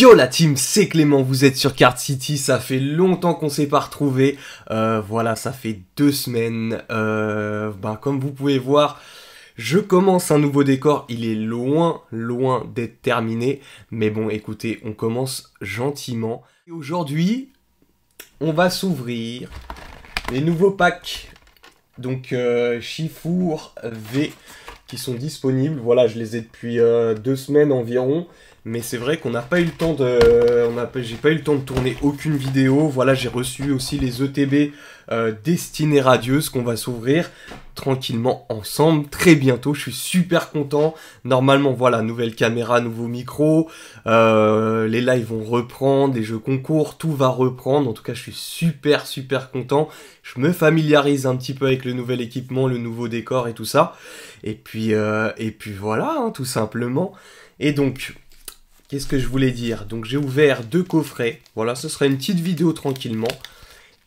Yo la team, c'est Clément, vous êtes sur Card City, ça fait longtemps qu'on s'est pas retrouvé, euh, voilà ça fait deux semaines, euh, ben, comme vous pouvez voir, je commence un nouveau décor, il est loin, loin d'être terminé, mais bon écoutez, on commence gentiment. Et aujourd'hui, on va s'ouvrir les nouveaux packs, donc euh, Chifour V, qui sont disponibles, voilà je les ai depuis euh, deux semaines environ, mais c'est vrai qu'on n'a pas eu le temps de, j'ai pas eu le temps de tourner aucune vidéo. Voilà, j'ai reçu aussi les ETB euh, Destinée Radieuse qu'on va s'ouvrir tranquillement ensemble très bientôt. Je suis super content. Normalement, voilà, nouvelle caméra, nouveau micro, euh, les lives vont reprendre, les jeux concours, tout va reprendre. En tout cas, je suis super super content. Je me familiarise un petit peu avec le nouvel équipement, le nouveau décor et tout ça. Et puis, euh, et puis voilà, hein, tout simplement. Et donc, Qu'est-ce que je voulais dire Donc j'ai ouvert deux coffrets. Voilà, ce sera une petite vidéo tranquillement.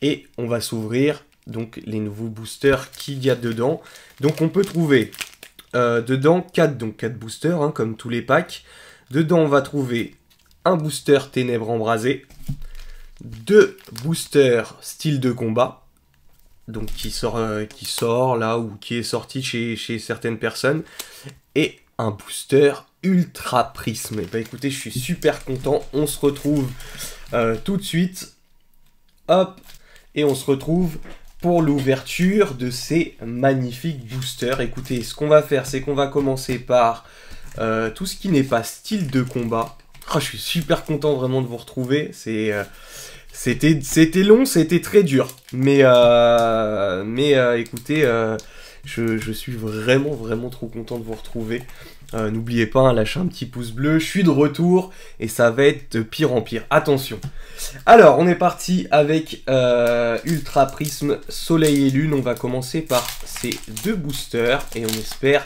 Et on va s'ouvrir donc les nouveaux boosters qu'il y a dedans. Donc on peut trouver euh, dedans 4, donc quatre boosters, hein, comme tous les packs. Dedans on va trouver un booster ténèbres embrasées, deux boosters style de combat, donc qui sort, euh, qui sort là ou qui est sorti chez, chez certaines personnes, et un booster Ultra Prisme. bah écoutez, je suis super content. On se retrouve euh, tout de suite. Hop. Et on se retrouve pour l'ouverture de ces magnifiques boosters. Écoutez, ce qu'on va faire, c'est qu'on va commencer par euh, tout ce qui n'est pas style de combat. Oh, je suis super content vraiment de vous retrouver. C'est... Euh, c'était long, c'était très dur. Mais, mais écoutez, je, suis vraiment, vraiment trop content de vous retrouver. Euh, n'oubliez pas, hein, lâchez un petit pouce bleu. Je suis de retour et ça va être de pire en pire. Attention. Alors, on est parti avec euh, Ultra Prisme Soleil et Lune. On va commencer par ces deux boosters et on espère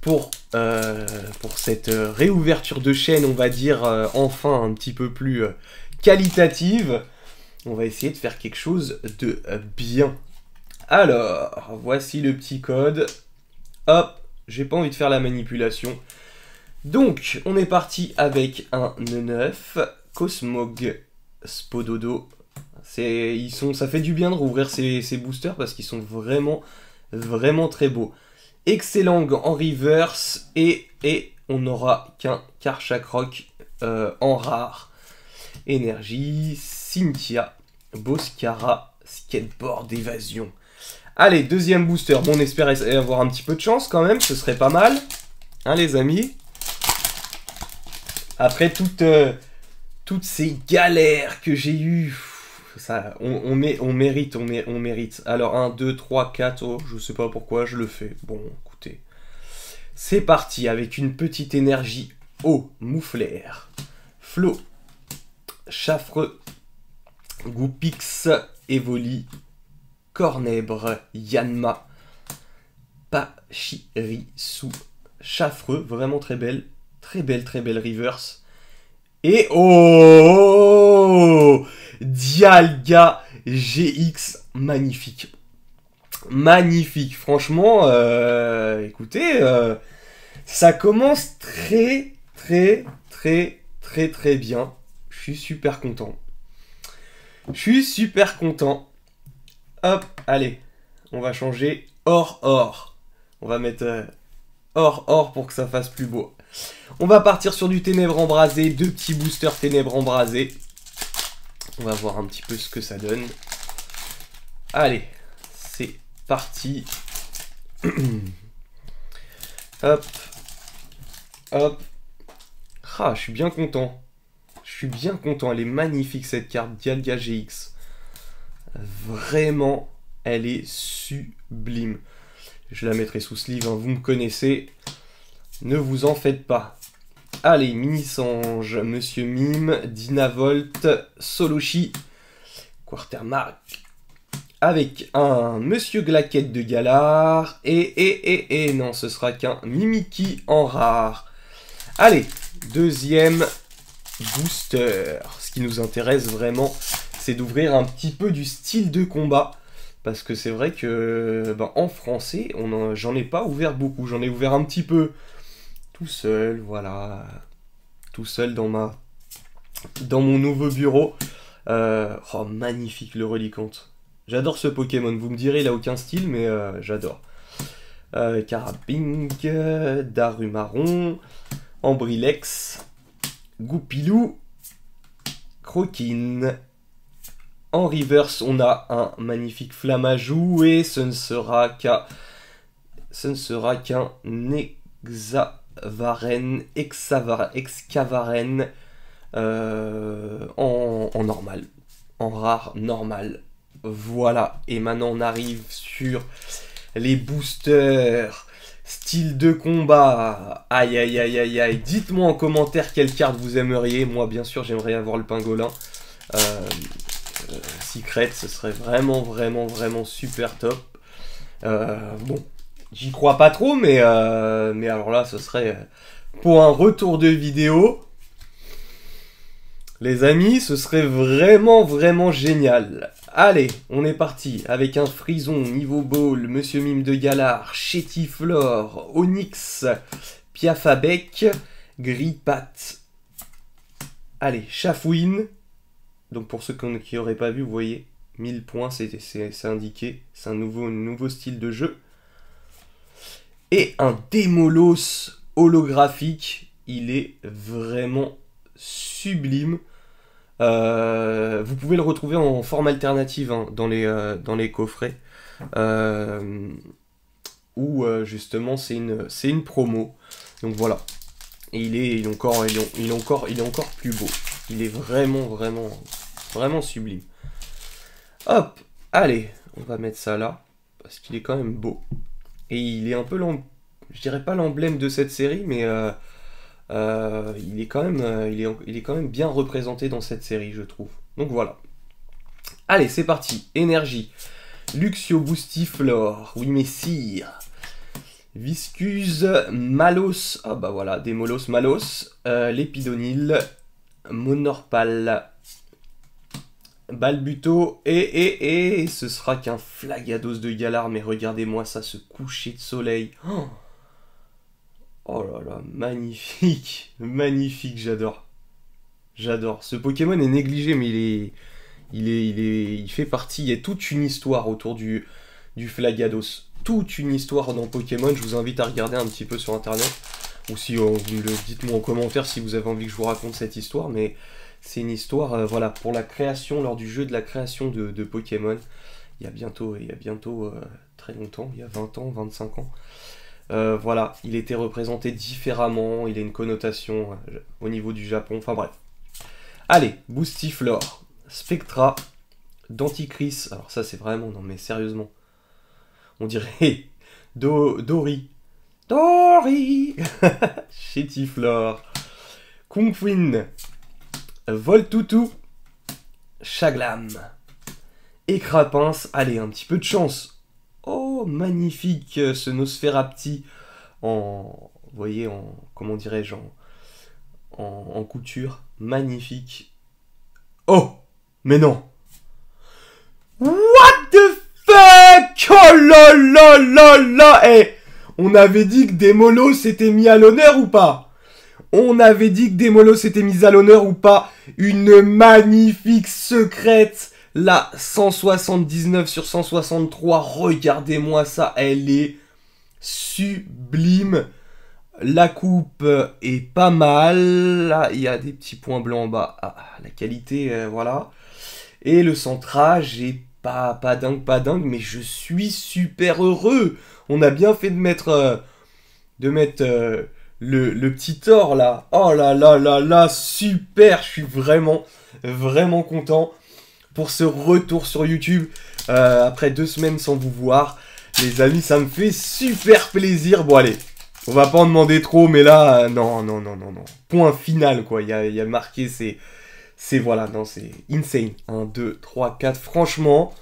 pour, euh, pour cette réouverture de chaîne, on va dire enfin un petit peu plus qualitative. On va essayer de faire quelque chose de bien. Alors, voici le petit code. Hop, j'ai pas envie de faire la manipulation. Donc, on est parti avec un neuf, Cosmog, Spododo. Ils sont, ça fait du bien de rouvrir ces, boosters parce qu'ils sont vraiment, vraiment très beaux. Excellent en reverse et, et on n'aura qu'un Karchakrok euh, en rare. Énergie, Cynthia, Boscara, Skateboard, Évasion. Allez, deuxième booster. Bon, on espère avoir un petit peu de chance quand même. Ce serait pas mal. Hein, les amis Après toutes euh, ces galères que j'ai eues. Ça, on, on mérite, on, on, mérite. Alors, 1, 2, 3, 4. Je je sais pas pourquoi je le fais. Bon, écoutez. C'est parti avec une petite énergie. Oh, moufler. Flo. Chaffreux. Goupix. Evoli. Cornèbre, Yanma, Pachirisu, Chaffreux, vraiment très belle, très belle, très belle reverse. Et oh Dialga GX, magnifique. Magnifique, franchement, euh, écoutez, euh, ça commence très, très, très, très, très bien. Je suis super content. Je suis super content. Hop, allez, on va changer or or. On va mettre euh, or or pour que ça fasse plus beau. On va partir sur du ténèbre embrasé, deux petits boosters ténèbres embrasé. On va voir un petit peu ce que ça donne. Allez, c'est parti. hop, hop. Ah, je suis bien content. Je suis bien content, elle est magnifique cette carte Dialga GX. Vraiment, elle est sublime. Je la mettrai sous ce livre, hein. vous me connaissez. Ne vous en faites pas. Allez, Mini-Sange, Monsieur Mime, Dinavolt, Soloshi, Quartermark, avec un Monsieur Glaquette de Galard, et, et, et, et, non, ce sera qu'un Mimiki en rare. Allez, deuxième booster, ce qui nous intéresse vraiment c'est d'ouvrir un petit peu du style de combat. Parce que c'est vrai que ben, en français, on j'en ai pas ouvert beaucoup. J'en ai ouvert un petit peu tout seul, voilà. Tout seul dans ma. Dans mon nouveau bureau. Euh, oh, magnifique le relicante. J'adore ce Pokémon. Vous me direz, il a aucun style, mais euh, j'adore. Euh, Carabink, Darumaron, Ambrilex, Goupilou, Croquine, en reverse, on a un magnifique Flamajou et ce ne sera qu'à ce ne sera qu'un Exavaren, Excavaren euh, en, en, normal, en rare normal. Voilà, et maintenant on arrive sur les boosters, style de combat. Aïe aïe aïe aïe aïe, dites-moi en commentaire quelle carte vous aimeriez. Moi, bien sûr, j'aimerais avoir le pingolin. Euh, euh, Secret, ce serait vraiment, vraiment, vraiment super top. Euh, bon, j'y crois pas trop, mais, euh, mais alors là, ce serait pour un retour de vidéo. Les amis, ce serait vraiment, vraiment génial. Allez, on est parti avec un frison, niveau ball, Monsieur Mime de Galard, Chétiflore, Onyx, Piafabec, Gripat. Allez, Chafouine, donc pour ceux qui n'auraient pas vu, vous voyez, 1000 points, c'est indiqué. C'est un nouveau, nouveau style de jeu. Et un démolos holographique. Il est vraiment sublime. Euh, vous pouvez le retrouver en forme alternative hein, dans, les, euh, dans les coffrets. Euh, ou justement c'est une, une promo. Donc voilà. Et il est, il encore, il encore, il est encore plus beau. Il est vraiment, vraiment Vraiment sublime. Hop, allez, on va mettre ça là, parce qu'il est quand même beau. Et il est un peu, je dirais pas l'emblème de cette série, mais euh, euh, il, est quand même, euh, il, est, il est quand même bien représenté dans cette série, je trouve. Donc voilà. Allez, c'est parti, énergie. Luxio flor oui mais Viscus Viscuse, Malos, ah bah voilà, des Molos Malos, Lépidonyl. Monorpal, Balbuto, et, et, et, ce sera qu'un flagados de galard, mais regardez-moi ça, ce coucher de soleil. Oh, oh, là là, magnifique, magnifique, j'adore. J'adore. Ce Pokémon est négligé, mais il est, il est, il est, il fait partie, il y a toute une histoire autour du, du Flagados. Toute une histoire dans Pokémon, je vous invite à regarder un petit peu sur internet ou si euh, vous le dites-moi en commentaire si vous avez envie que je vous raconte cette histoire, mais c'est une histoire euh, voilà, pour la création, lors du jeu de la création de, Pokémon, il y a bientôt, il y a bientôt euh, très longtemps, il y a 20 ans, 25 ans. voilà, il était représenté différemment, il a une connotation au niveau du Japon, enfin bref. Allez, Boostiflore, Spectra, Danticris, alors ça c'est vraiment, non mais sérieusement, on dirait Dory, Tori Chétiflore Kung Kung vol Voltoutou. Chaglam. Écrapince. Allez, un petit peu de chance. Oh, magnifique euh, ce Nosferapti en. Vous voyez, en. Comment dirais-je en, en, couture. Magnifique. Oh Mais non What the fuck Oh la la on avait dit que molos s'était mis à l'honneur ou pas On avait dit que molos s'était mis à l'honneur ou pas Une magnifique secrète La 179 sur 163, regardez-moi ça, elle est sublime. La coupe euh, est pas mal. Là, il y a des petits points blancs en bas. Ah, la qualité, euh, voilà. Et le centrage est pas, dingue, pas dingue, mais je suis super heureux. On a bien fait de mettre, euh, de mettre euh, le, petit or, là. Oh là là là là, super, je suis vraiment, vraiment content pour ce retour sur YouTube euh, après deux semaines sans vous voir. Les amis, ça me fait super plaisir. Bon allez, on va pas en demander trop, mais là, non, non, non, non, non. Point final quoi, il y a, y a marqué, c'est... C'est voilà, non, c'est insane. 1, 2, 3, 4. Franchement,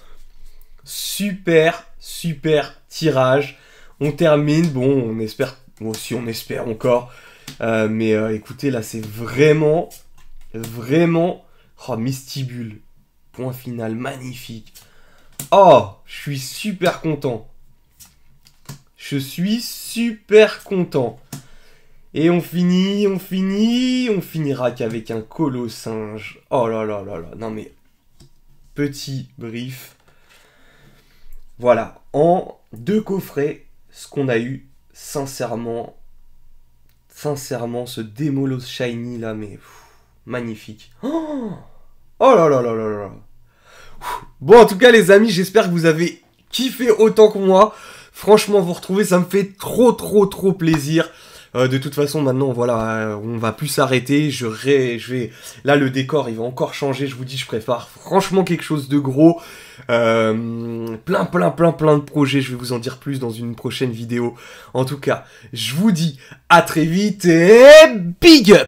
super, super tirage. On termine, bon, on espère, moi aussi on espère encore. Euh, mais euh, écoutez, là c'est vraiment, vraiment... Oh, Mistibule, point final, magnifique. Oh, je suis super content. Je suis super content. Et on finit, on finit, on finira qu'avec un colo-singe. Oh là là là là, non mais petit brief. Voilà, en deux coffrets, ce qu'on a eu, sincèrement, sincèrement, ce démolo Shiny là, mais magnifique. Oh, oh là là là là là. Bon, en tout cas, les amis, j'espère que vous avez kiffé autant que moi. Franchement, vous retrouvez, ça me fait trop, trop, trop plaisir. Euh, de toute façon, maintenant, voilà, euh, on va plus s'arrêter. Je, je vais. Là, le décor, il va encore changer. Je vous dis, je préfère franchement quelque chose de gros. Euh, plein, plein, plein, plein de projets. Je vais vous en dire plus dans une prochaine vidéo. En tout cas, je vous dis à très vite et big up!